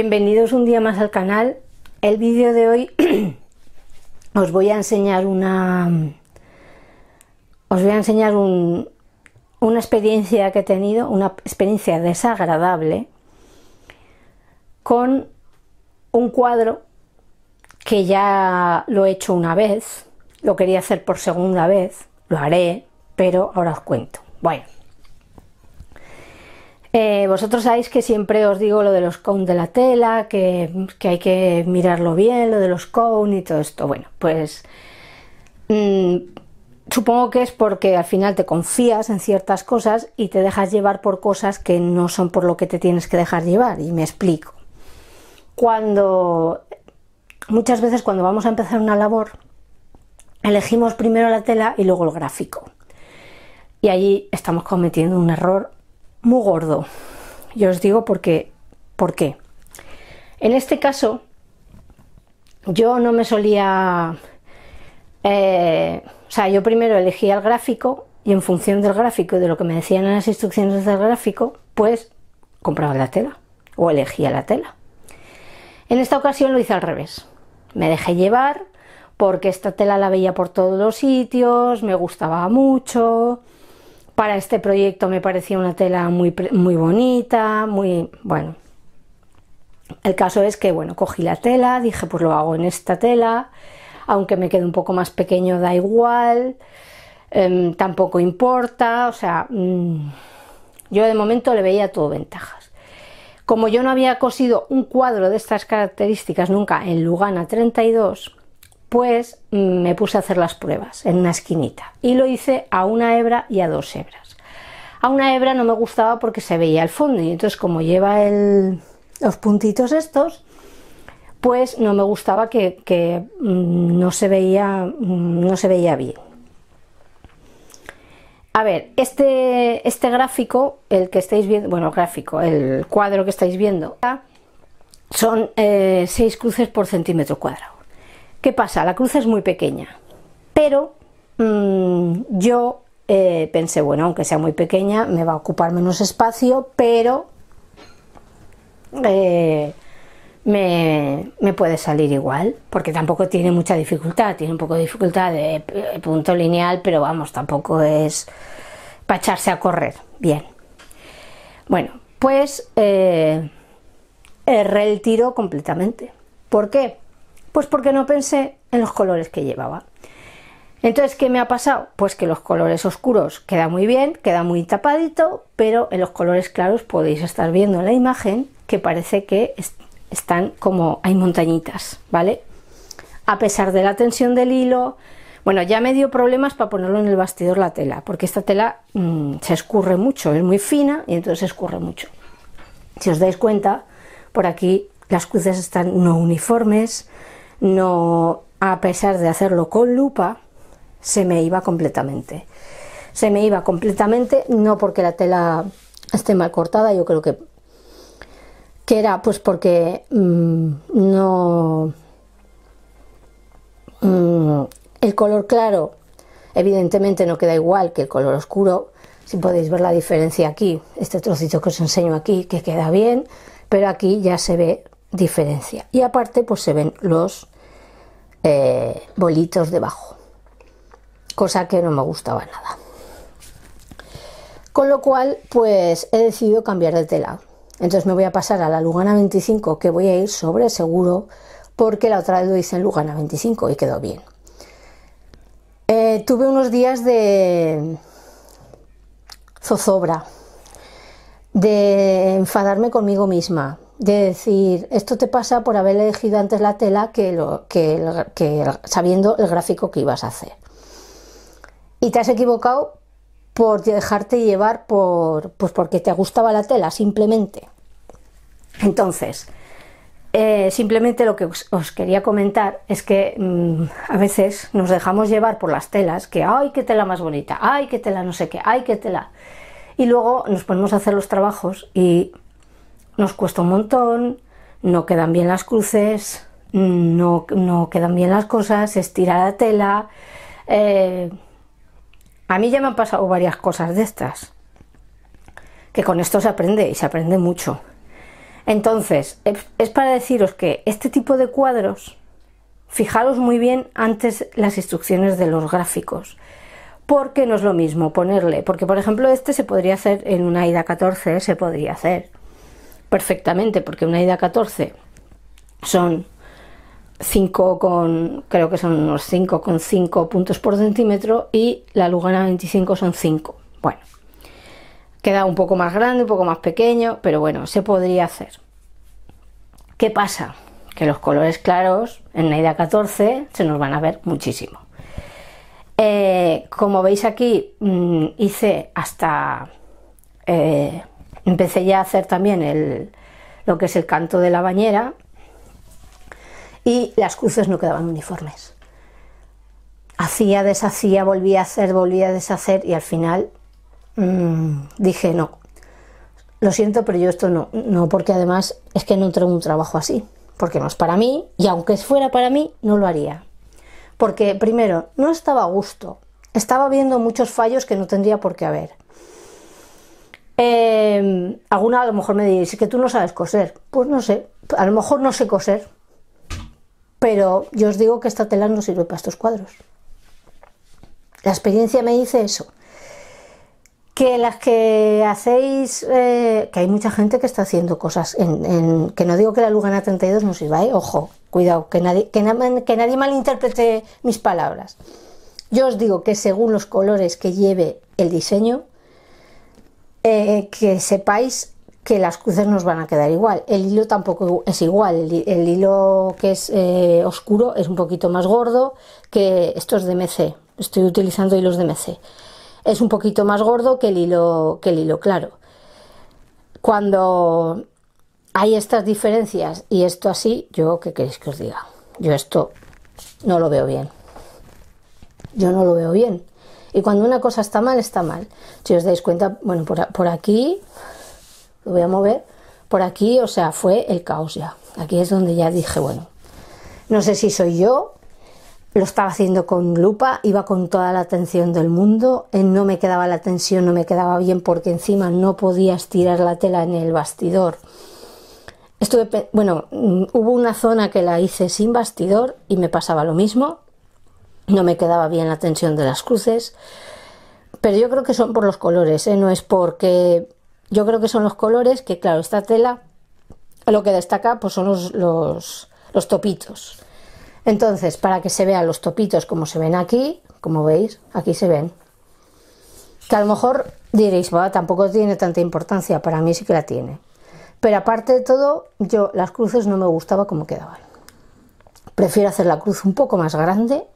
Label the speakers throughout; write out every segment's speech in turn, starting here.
Speaker 1: Bienvenidos un día más al canal. El vídeo de hoy os voy a enseñar una os voy a enseñar un, una experiencia que he tenido, una experiencia desagradable con un cuadro que ya lo he hecho una vez, lo quería hacer por segunda vez, lo haré, pero ahora os cuento. Bueno, eh, vosotros sabéis que siempre os digo lo de los cones de la tela, que, hay que mirarlo bien, lo de los cones y todo esto. Bueno, pues mm, supongo que es porque al final te confías en ciertas cosas y te dejas llevar por cosas que no son por lo que te tienes que dejar llevar. Y me explico. Cuando muchas veces cuando vamos a empezar una labor, elegimos primero la tela y luego el gráfico. Y allí estamos cometiendo un error muy gordo. Y os digo porque, por qué. En este caso, yo no me solía... Eh, o sea, yo primero elegía el gráfico y en función del gráfico y de lo que me decían en las instrucciones del gráfico, pues compraba la tela o elegía la tela. En esta ocasión lo hice al revés. Me dejé llevar porque esta tela la veía por todos los sitios, me gustaba mucho, para este proyecto me parecía una tela muy, muy bonita, muy bueno. El caso es que, bueno, cogí la tela, dije, pues lo hago en esta tela, aunque me quede un poco más pequeño, da igual, em, tampoco importa, o sea, mm, yo de momento le veía todo ventajas. Como yo no había cosido un cuadro de estas características nunca en Lugana 32, pues mm, me puse a hacer las pruebas en una esquinita y lo hice a una hebra y a dos hebras. A una hebra no me gustaba porque se veía el fondo y entonces como lleva los puntitos estos, pues no me gustaba que, mm, no, se veía, mm, no se veía bien. A ver, este, este gráfico, el que estáis viendo, bueno, gráfico, el cuadro que estáis viendo, son eh, seis cruces por centímetro cuadrado. ¿Qué pasa? La cruz es muy pequeña, pero mm, yo eh, pensé, bueno, aunque sea muy pequeña, me va a ocupar menos espacio, pero eh, me, puede salir igual, porque tampoco tiene mucha dificultad, tiene un poco de dificultad de eh, punto lineal, pero vamos, tampoco es para echarse a correr. Bien. Bueno, pues erré el tiro completamente. ¿Por qué? Pues porque no pensé en los colores que llevaba. Entonces, ¿qué me ha pasado? Pues que los colores oscuros queda muy bien, queda muy tapadito, pero en los colores claros podéis estar viendo en la imagen que parece que están como hay montañitas, ¿vale? A pesar de la tensión del hilo, bueno, ya me dio problemas para ponerlo en el bastidor la tela, porque esta tela mm, se escurre mucho, es muy fina y entonces se escurre mucho. Si os dais cuenta, por aquí las cruces están no uniformes, no, a pesar de hacerlo con lupa, se me iba completamente. Se me iba completamente, no porque la tela esté mal cortada, yo creo que, que era pues porque mm, no... Mm, el color claro evidentemente no queda igual que el color oscuro, si podéis ver la diferencia aquí, este trocito que os enseño aquí, que queda bien, pero aquí ya se ve diferencia. Y aparte, pues se ven los eh, bolitos debajo, cosa que no me gustaba nada. Con lo cual, pues he decidido cambiar de tela. Entonces me voy a pasar a la Lugana 25, que voy a ir sobre seguro, porque la otra vez lo hice en Lugana 25 y quedó bien. Eh, tuve unos días de zozobra, de enfadarme conmigo misma, de decir, esto te pasa por haber elegido antes la tela que, lo, que, sabiendo el gráfico que ibas a hacer. Y te has equivocado por dejarte llevar por, pues porque te gustaba la tela, simplemente. Entonces, eh, simplemente lo que os, quería comentar es que mm, a veces nos dejamos llevar por las telas, que ¡ay, qué tela más bonita! ¡ay, qué tela no sé qué! ¡ay, qué tela! Y luego nos ponemos a hacer los trabajos y nos cuesta un montón, no quedan bien las cruces, no, quedan bien las cosas, estira la tela. Eh, a mí ya me han pasado varias cosas de estas, que con esto se aprende y se aprende mucho. Entonces, es para deciros que este tipo de cuadros, fijaros muy bien antes las instrucciones de los gráficos, porque no es lo mismo ponerle, porque por ejemplo este se podría hacer en una ida 14, se podría hacer, perfectamente, porque una ida 14 son 5 con, creo que son unos 5 con 5 puntos por centímetro y la Lugana 25 son 5. Bueno, queda un poco más grande, un poco más pequeño, pero bueno, se podría hacer. ¿Qué pasa? Que los colores claros en la ida 14 se nos van a ver muchísimo. Eh, como veis aquí, mm, hice hasta eh, Empecé ya a hacer también el, lo que es el canto de la bañera y las cruces no quedaban uniformes. Hacía, deshacía, volvía a hacer, volvía a deshacer y al final mm, dije no. Lo siento, pero yo esto no, no, porque además es que no en un trabajo así, porque no es para mí y aunque fuera para mí, no lo haría. Porque primero, no estaba a gusto, estaba viendo muchos fallos que no tendría por qué haber. Em, alguna a lo mejor me diréis que tú no sabes coser. Pues no sé, a lo mejor no sé coser, pero yo os digo que esta tela no sirve para estos cuadros. La experiencia me dice eso. Que las que hacéis, eh, que hay mucha gente que está haciendo cosas, en, que no digo que la Lugana 32 no sirva, eh, ojo, cuidado, que que nadie malinterprete mis palabras. Yo os digo que según los colores que lleve el diseño, eh, que sepáis que las cruces nos van a quedar igual. El hilo tampoco es igual, el, hilo que es eh, oscuro es un poquito más gordo que estos de MC. Estoy utilizando hilos de MC. Es un poquito más gordo que el hilo, que el hilo claro. Cuando hay estas diferencias y esto así, yo qué queréis que os diga. Yo esto no lo veo bien. Yo no lo veo bien. Y cuando una cosa está mal, está mal. Si os dais cuenta, bueno, por, aquí, lo voy a mover, por aquí, o sea, fue el caos ya. Aquí es donde ya dije, bueno, no sé si soy yo, lo estaba haciendo con lupa, iba con toda la atención del mundo, eh, no me quedaba la tensión, no me quedaba bien porque encima no podía estirar la tela en el bastidor. Estuve, bueno, mm, hubo una zona que la hice sin bastidor y me pasaba lo mismo no me quedaba bien la tensión de las cruces. Pero yo creo que son por los colores, ¿eh? no es porque. Yo creo que son los colores que, claro, esta tela lo que destaca pues son los, los, los topitos. Entonces, para que se vean los topitos como se ven aquí, como veis, aquí se ven. Que a lo mejor diréis, va, tampoco tiene tanta importancia, para mí sí que la tiene. Pero aparte de todo, yo las cruces no me gustaba como quedaban. Prefiero hacer la cruz un poco más grande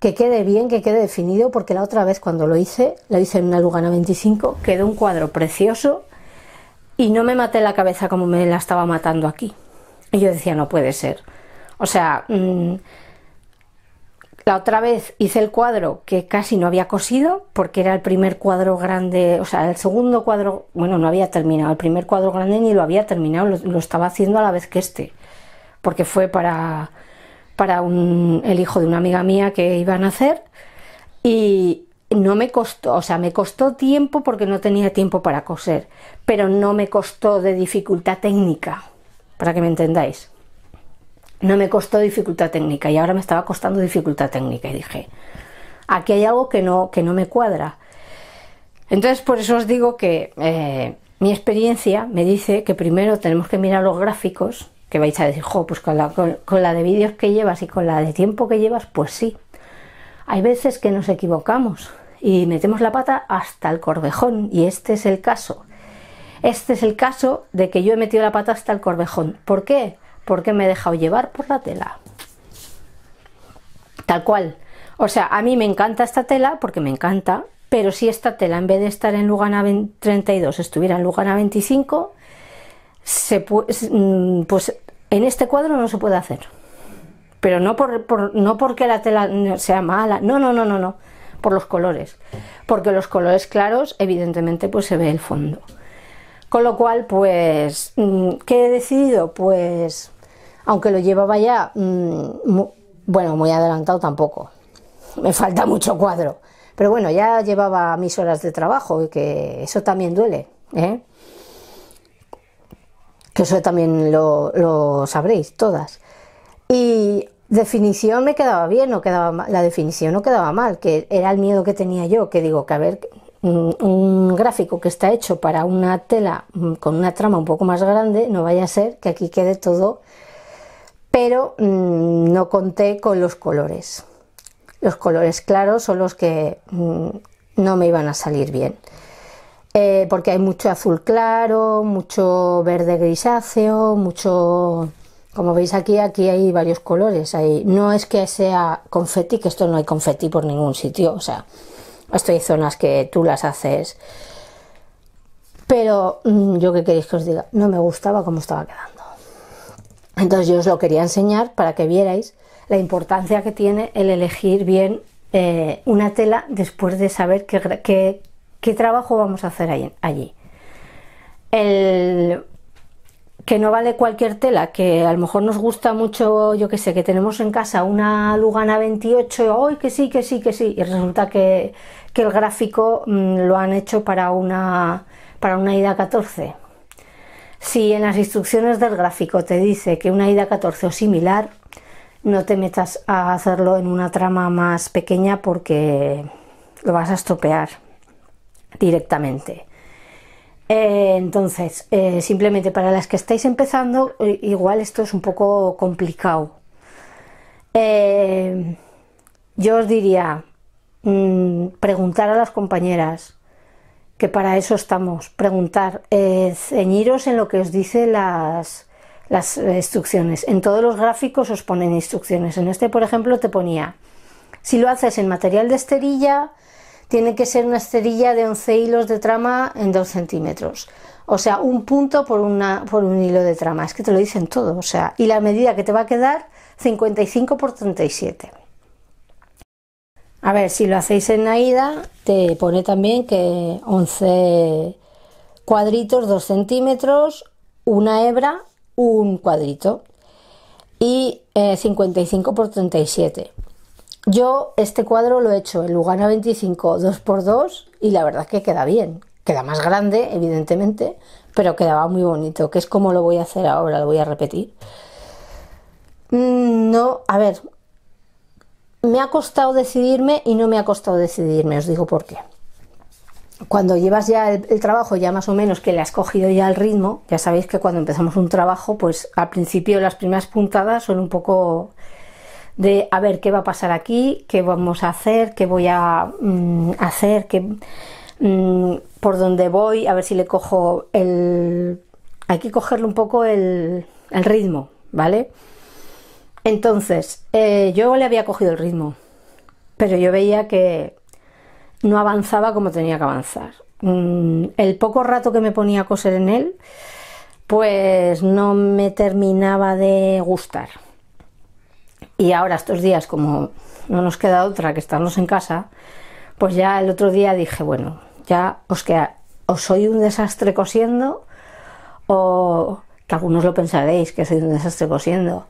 Speaker 1: que quede bien, que quede definido, porque la otra vez cuando lo hice, la hice en una Lugana 25, quedó un cuadro precioso y no me maté la cabeza como me la estaba matando aquí. Y yo decía, no puede ser. O sea, mm, la otra vez hice el cuadro que casi no había cosido, porque era el primer cuadro grande, o sea, el segundo cuadro, bueno, no había terminado, el primer cuadro grande ni lo había terminado, lo estaba haciendo a la vez que este, porque fue para para un, el hijo de una amiga mía que iba a nacer y no me costó, o sea, me costó tiempo porque no tenía tiempo para coser, pero no me costó de dificultad técnica, para que me entendáis. No me costó dificultad técnica y ahora me estaba costando dificultad técnica y dije, aquí hay algo que no, que no me cuadra. Entonces, por eso os digo que eh, mi experiencia me dice que primero tenemos que mirar los gráficos que vais a decir, jo, pues con la, de vídeos que llevas y con la de tiempo que llevas, pues sí. Hay veces que nos equivocamos y metemos la pata hasta el corvejón y este es el caso. Este es el caso de que yo he metido la pata hasta el corvejón. ¿Por qué? Porque me he dejado llevar por la tela. Tal cual. O sea, a mí me encanta esta tela porque me encanta, pero si esta tela en vez de estar en Lugana 32 estuviera en Lugana 25, se pues, pues en este cuadro no se puede hacer. Pero no, por, no porque la tela sea mala, no, no, no, no, no, por los colores. Porque los colores claros, evidentemente, pues se ve el fondo. Con lo cual, pues, mm, ¿qué he decidido? Pues, aunque lo llevaba ya, mm, bueno, muy adelantado tampoco. Me falta mucho cuadro. Pero bueno, ya llevaba mis horas de trabajo y que eso también duele. ¿eh? que eso también lo, sabréis todas. Y definición me quedaba bien, no quedaba la definición no quedaba mal, que era el miedo que tenía yo, que digo que a ver, un, gráfico que está hecho para una tela mm, con una trama un poco más grande, no vaya a ser que aquí quede todo, pero mm, no conté con los colores. Los colores claros son los que mm, no me iban a salir bien. Eh, porque hay mucho azul claro, mucho verde grisáceo, mucho... Como veis aquí, aquí hay varios colores. Ahí. No es que sea confeti, que esto no hay confeti por ningún sitio. O sea, esto hay zonas que tú las haces. Pero mm, yo qué queréis que os diga, no me gustaba cómo estaba quedando. Entonces yo os lo quería enseñar para que vierais la importancia que tiene el elegir bien eh, una tela después de saber que qué, ¿Qué trabajo vamos a hacer allí? que no vale cualquier tela, que a lo mejor nos gusta mucho, yo que sé, que tenemos en casa una Lugana 28, hoy que sí, que sí, que sí, y resulta que, el gráfico mm, lo han hecho para una, para una IDA 14. Si en las instrucciones del gráfico te dice que una IDA 14 o similar, no te metas a hacerlo en una trama más pequeña porque lo vas a estropear directamente. Eh, entonces, eh, simplemente para las que estáis empezando, eh, igual esto es un poco complicado. yo os diría, mm, preguntar a las compañeras, que para eso estamos, preguntar, ceñiros en lo que os dice las, las instrucciones. En todos los gráficos os ponen instrucciones. En este, por ejemplo, te ponía, si lo haces en material de esterilla, tiene que ser una esterilla de 11 hilos de trama en 2 centímetros. O sea, un punto por, una, por un hilo de trama. Es que te lo dicen todo. O sea, y la medida que te va a quedar, 55 por 37. A ver, si lo hacéis en ida te pone también que 11 cuadritos, 2 centímetros, una hebra, un cuadrito. Y 55 eh, por 37. Yo este cuadro lo he hecho en Lugana 25 2x2 y la verdad que queda bien. Queda más grande, evidentemente, pero quedaba muy bonito, que es como lo voy a hacer ahora, lo voy a repetir. Mm, no, a ver, me ha costado decidirme y no me ha costado decidirme, os digo por qué. Cuando llevas ya el, el trabajo, ya más o menos que le has cogido ya el ritmo, ya sabéis que cuando empezamos un trabajo, pues al principio las primeras puntadas son un poco de a ver qué va a pasar aquí, qué vamos a hacer, qué voy a mm, hacer, mm, por dónde voy, a ver si le cojo el... Hay que cogerle un poco el, el ritmo, ¿vale? Entonces, eh, yo le había cogido el ritmo, pero yo veía que no avanzaba como tenía que avanzar. Mm, el poco rato que me ponía a coser en él, pues no me terminaba de gustar. Y ahora estos días, como no nos queda otra que estarnos en casa, pues ya el otro día dije, bueno, ya os queda, o soy un desastre cosiendo, o que algunos lo pensaréis, que soy un desastre cosiendo,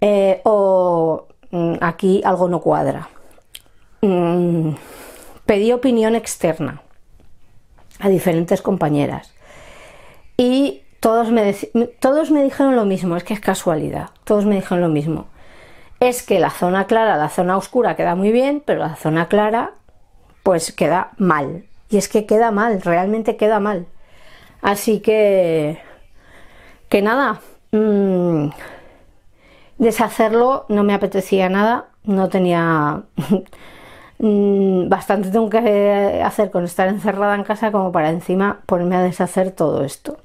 Speaker 1: eh, o mm, aquí algo no cuadra. Mm, pedí opinión externa a diferentes compañeras y todos me, todos me dijeron lo mismo, es que es casualidad, todos me dijeron lo mismo es que la zona clara, la zona oscura queda muy bien, pero la zona clara pues queda mal. Y es que queda mal, realmente queda mal. Así que, que nada, mm, deshacerlo no me apetecía nada, no tenía... Mm, bastante tengo que hacer con estar encerrada en casa como para encima ponerme a deshacer todo esto.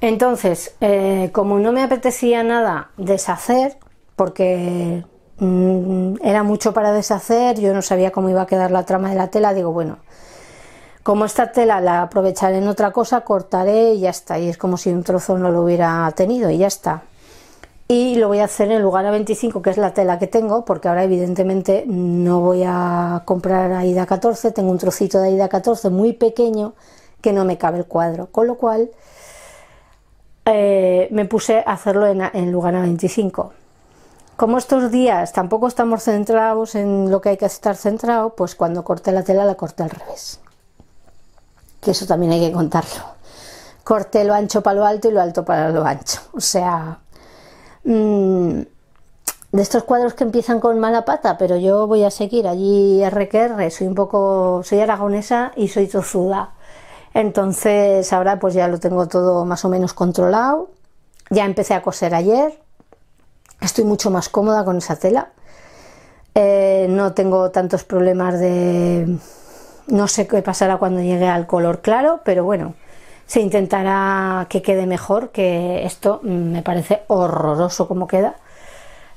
Speaker 1: Entonces, eh, como no me apetecía nada deshacer, porque mm, era mucho para deshacer, yo no sabía cómo iba a quedar la trama de la tela, digo, bueno, como esta tela la aprovecharé en otra cosa, cortaré y ya está, y es como si un trozo no lo hubiera tenido y ya está. Y lo voy a hacer en lugar a 25, que es la tela que tengo, porque ahora evidentemente no voy a comprar AIDA 14, tengo un trocito de AIDA 14 muy pequeño que no me cabe el cuadro, con lo cual... Eh, me puse a hacerlo en, lugar a 25 como estos días tampoco estamos centrados en lo que hay que estar centrado, pues cuando corté la tela la corté al revés. Que eso también hay que contarlo. Corté lo ancho para lo alto y lo alto para lo ancho. O sea, mm, de estos cuadros que empiezan con mala pata, pero yo voy a seguir allí a Soy un poco, soy aragonesa y soy tozuda. Entonces ahora pues ya lo tengo todo más o menos controlado. Ya empecé a coser ayer Estoy mucho más cómoda con esa tela. Eh, no tengo tantos problemas de... No sé qué pasará cuando llegue al color claro, pero bueno, se intentará que quede mejor, que esto me parece horroroso como queda.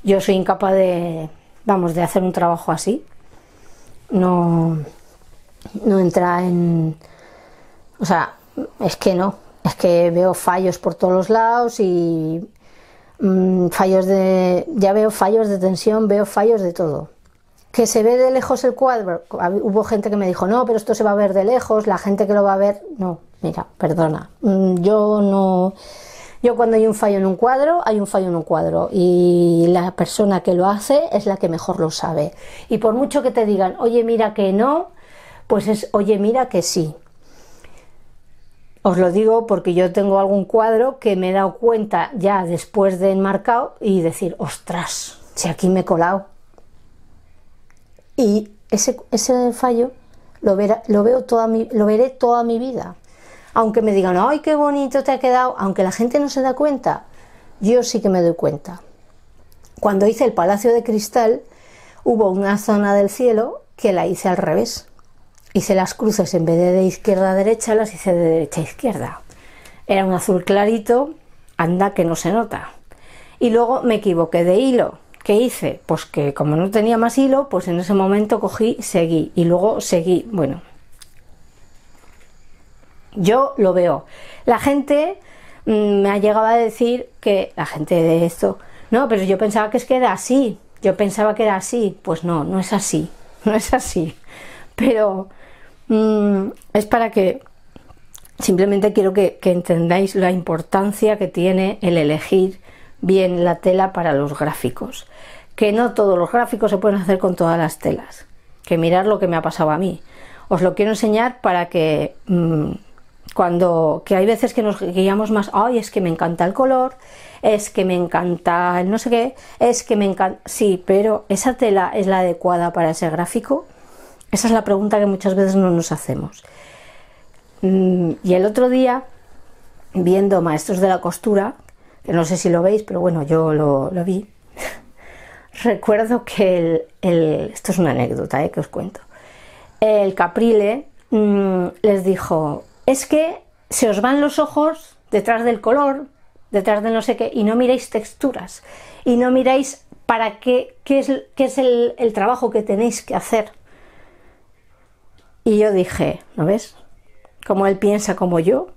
Speaker 1: Yo soy incapaz de, vamos, de hacer un trabajo así. No, no entra en... O sea, es que no, es que veo fallos por todos los lados y Mm, fallos de, ya veo fallos de tensión, veo fallos de todo. Que se ve de lejos el cuadro. Hubo gente que me dijo, no, pero esto se va a ver de lejos, la gente que lo va a ver, no, mira, perdona, mm, yo no... Yo cuando hay un fallo en un cuadro, hay un fallo en un cuadro y la persona que lo hace es la que mejor lo sabe. Y por mucho que te digan, oye, mira que no, pues es, oye, mira que sí. Os lo digo porque yo tengo algún cuadro que me he dado cuenta ya después de enmarcado y decir, ostras, si aquí me he colado. Y ese, fallo lo, lo, veo toda mi, lo veré toda mi vida. Aunque me digan, ay, qué bonito te ha quedado, aunque la gente no se da cuenta, yo sí que me doy cuenta. Cuando hice el Palacio de Cristal, hubo una zona del cielo que la hice al revés hice las cruces en vez de de izquierda a derecha, las hice de derecha a izquierda. Era un azul clarito, anda que no se nota. Y luego me equivoqué de hilo. ¿Qué hice? Pues que como no tenía más hilo, pues en ese momento cogí, seguí y luego seguí. Bueno, yo lo veo. La gente mm, me ha llegado a decir que la gente de esto, no, pero yo pensaba que es que era así. Yo pensaba que era así. Pues no, no es así. No es así. Pero Mm, es para que simplemente quiero que, entendáis la importancia que tiene el elegir bien la tela para los gráficos. Que no todos los gráficos se pueden hacer con todas las telas. Que mirar lo que me ha pasado a mí. Os lo quiero enseñar para que mm, cuando que hay veces que nos guiamos más, ay, es que me encanta el color, es que me encanta el no sé qué, es que me encanta, sí, pero esa tela es la adecuada para ese gráfico. Esa es la pregunta que muchas veces no nos hacemos. Mm, y el otro día, viendo Maestros de la Costura, que no sé si lo veis, pero bueno, yo lo, vi, recuerdo que el, Esto es una anécdota eh, que os cuento. El Caprile mm, les dijo, es que se os van los ojos detrás del color, detrás de no sé qué, y no miráis texturas, y no miráis para qué, qué es, qué es el trabajo que tenéis que hacer. Y yo dije, ¿no ves? Como él piensa como yo.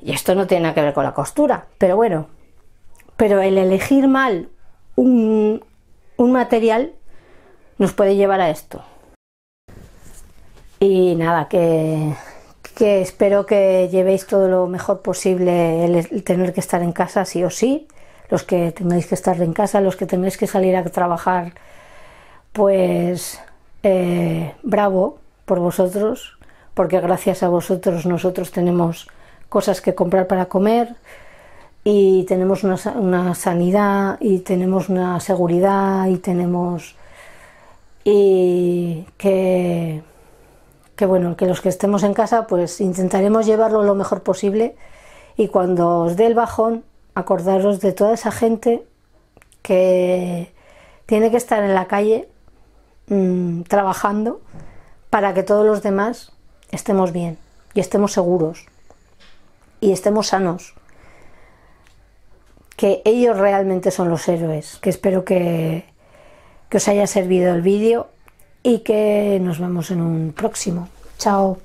Speaker 1: Y esto no tiene nada que ver con la costura, pero bueno. Pero el elegir mal un, material nos puede llevar a esto. Y nada, que, espero que llevéis todo lo mejor posible el, tener que estar en casa sí o sí, los que tengáis que estar en casa, los que tengáis que salir a trabajar, pues eh, bravo, por vosotros, porque gracias a vosotros nosotros tenemos cosas que comprar para comer y tenemos una, sanidad y tenemos una seguridad y tenemos y que, que bueno, que los que estemos en casa pues intentaremos llevarlo lo mejor posible y cuando os dé el bajón acordaros de toda esa gente que tiene que estar en la calle mm, trabajando para que todos los demás estemos bien y estemos seguros y estemos sanos. Que ellos realmente son los héroes. Que espero que, que os haya servido el vídeo y que nos vemos en un próximo. Chao.